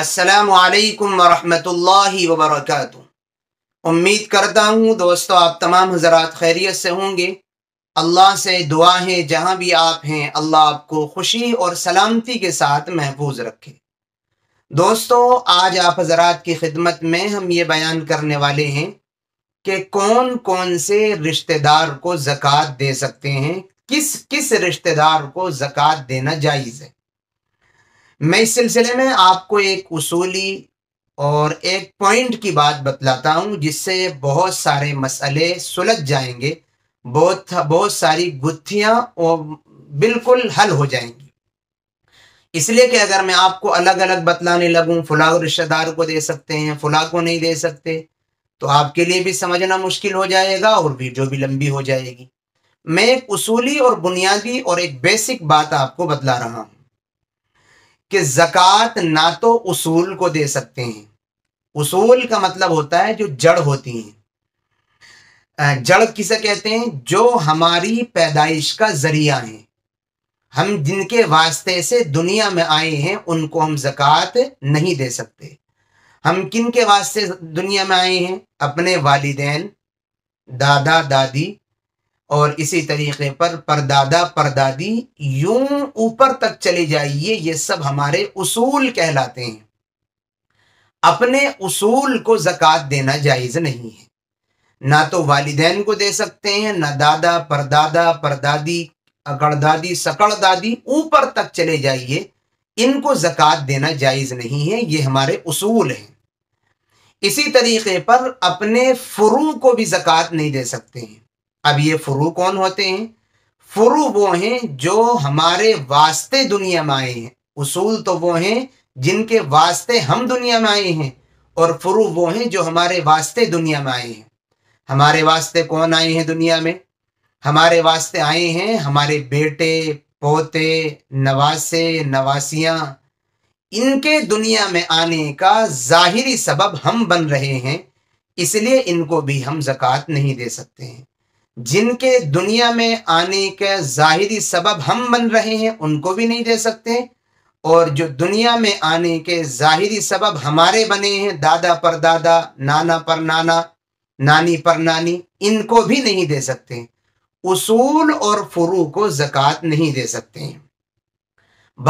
असलकम वरहमतुल्लाहि वबरकatuह उम्मीद करता हूँ दोस्तों आप तमाम हजरात खैरियत से होंगे अल्लाह से दुआ है जहाँ भी आप हैं अल्लाह आपको खुशी और सलामती के साथ महफूज रखे दोस्तों आज आप हजरात की खिदमत में हम ये बयान करने वाले हैं कि कौन कौन से रिश्तेदार को ज़क़़त दे सकते हैं किस किस रिश्तेदार को ज़क़़त देना जायज़ है मैं इस सिलसिले में आपको एक उसूली और एक पॉइंट की बात बतलाता हूँ जिससे बहुत सारे मसले सुलझ जाएंगे बहुत बहुत सारी गुत्थियाँ बिल्कुल हल हो जाएंगी इसलिए कि अगर मैं आपको अलग अलग बतलाने लगूँ फुला रिश्तेदार को दे सकते हैं फुला को नहीं दे सकते तो आपके लिए भी समझना मुश्किल हो जाएगा और वीडियो भी लंबी हो जाएगी मैं एक उसूली और बुनियादी और एक बेसिक बात आपको बतला रहा हूँ कि जक़ात ना तो उसूल को दे सकते हैं उसूल का मतलब होता है जो जड़ होती हैं जड़ किसे कहते हैं जो हमारी पैदाइश का ज़रिया है हम जिनके वास्ते से दुनिया में आए हैं उनको हम जक़ात नहीं दे सकते हम किन के वास्ते दुनिया में आए हैं अपने वालदेन दादा दादी और इसी तरीके पर परदादा परदादी यूं ऊपर तक चले जाइए ये सब हमारे उसूल कहलाते हैं अपने उसूल को ज़क़़त देना जायज़ नहीं है ना तो वालदेन को दे सकते हैं ना दादा परदादा परदादी सकड़ दादी ऊपर तक चले जाइए इनको ज़क़़त देना जायज़ नहीं है ये हमारे उसूल हैं इसी तरीके पर अपने फ़ुरू को भी ज़क़़त नहीं दे सकते हैं अब ये फ्रू कौन होते हैं फ्रू वो हैं जो हमारे वास्ते दुनिया में आए हैं उसूल तो वो हैं जिनके वास्ते हम दुनिया में आए हैं और फ्रू वो हैं जो हमारे वास्ते दुनिया में आए हैं हमारे वास्ते कौन आए हैं दुनिया में हमारे वास्ते आए हैं हमारे बेटे पोते नवासे नवासियाँ इनके दुनिया में आने का ज़ाहिरी सबब हम बन रहे हैं इसलिए इनको भी हम जक़ात नहीं दे सकते हैं जिनके दुनिया में आने के ज़ाहिरी सबब हम बन रहे हैं उनको भी नहीं दे सकते और जो दुनिया में आने के ज़ाहिरी सबब हमारे बने हैं दादा पर दादा नाना पर नाना नानी पर नानी इनको भी नहीं दे सकते उसूल और फुरू को ज़क़़त नहीं दे सकते हैं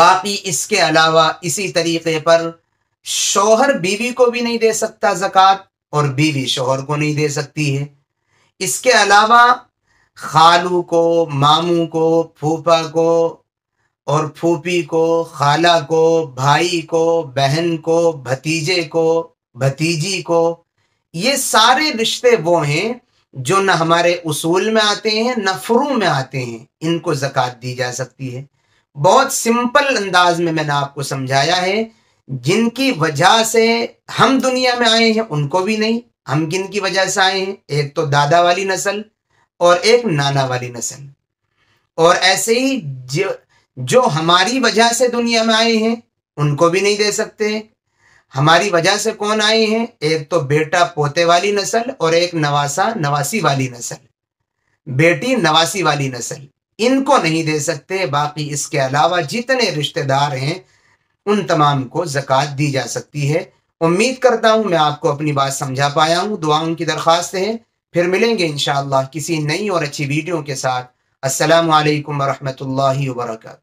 बाकी इसके अलावा इसी तरीके पर शोहर बीवी को भी नहीं दे सकता ज़क़़त और बीवी शोहर को नहीं दे सकती है इसके अलावा खालू को मामू को फूफा को और फूफी को खाला को भाई को बहन को भतीजे को भतीजी को ये सारे रिश्ते वो हैं जो न हमारे उसूल में आते हैं न फ्रू में आते हैं इनको ज़क़़त दी जा सकती है बहुत सिंपल अंदाज में मैंने आपको समझाया है जिनकी वजह से हम दुनिया में आए हैं उनको भी नहीं हम किन की वजह से आए हैं एक तो दादा वाली नस्ल और एक नाना वाली नस्ल और ऐसे ही जो जो हमारी वजह से दुनिया में आए हैं उनको भी नहीं दे सकते हमारी वजह से कौन आए हैं एक तो बेटा पोते वाली नस्ल और एक नवासा नवासी वाली नस्ल बेटी नवासी वाली नस्ल इनको नहीं दे सकते बाकी इसके अलावा जितने रिश्तेदार हैं उन तमाम को जक़ात दी जा सकती है उम्मीद करता हूँ मैं आपको अपनी बात समझा पाया हूँ दुआओं की दरख्वास्त है फिर मिलेंगे इन किसी नई और अच्छी वीडियो के साथ असलकम वरहमल वरक